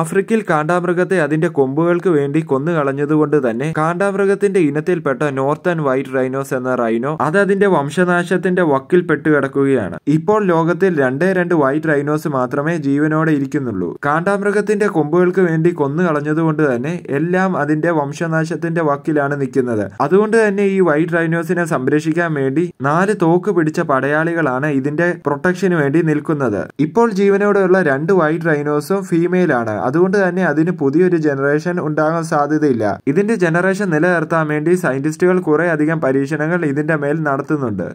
ആഫ്രിക്കയിൽ കാണ്ടാമൃഗത്തെ അതിന്റെ കൊമ്പുകൾക്ക് വേണ്ടി കൊന്നു കളഞ്ഞതുകൊണ്ട് തന്നെ കാണ്ടാമൃഗത്തിന്റെ ഇനത്തിൽപ്പെട്ട ആൻഡ് വൈറ്റ് റൈനോസ് എന്ന റൈനോ അത് അതിന്റെ വംശനാശത്തിന്റെ വക്കിൽ പെട്ടുകിടക്കുകയാണ് ഇപ്പോൾ ലോകത്തിൽ രണ്ടേ രണ്ട് വൈറ്റ് റൈനോസ് മാത്രമേ ജീവനോടെ ഇരിക്കുന്നുള്ളൂ കാണ്ടാമൃഗത്തിന്റെ കൊമ്പുകൾക്ക് വേണ്ടി കൊന്നു കളഞ്ഞതുകൊണ്ട് തന്നെ എല്ലാം അതിന്റെ വംശനാശത്തിന്റെ വക്കിലാണ് നിൽക്കുന്നത് അതുകൊണ്ട് തന്നെ ഈ വൈറ്റ് റൈനോസിനെ സംരക്ഷിക്കാൻ വേണ്ടി നാല് തോക്ക് പിടിച്ച പടയാളികളാണ് ഇതിന്റെ പ്രൊട്ടക്ഷന് വേണ്ടി നിൽക്കുന്നത് ഇപ്പോൾ ജീവനോടെയുള്ള രണ്ട് വൈറ്റ് റൈനോസും ഫീമെയിലാണ് അതുകൊണ്ട് തന്നെ അതിന് പുതിയൊരു ജനറേഷൻ ഉണ്ടാകാൻ സാധ്യതയില്ല ഇതിന്റെ ജനറേഷൻ നിലനിർത്താൻ വേണ്ടി സയന്റിസ്റ്റുകൾ കുറെ അധികം പരീക്ഷണങ്ങൾ ഇതിന്റെ മേൽ നടത്തുന്നുണ്ട്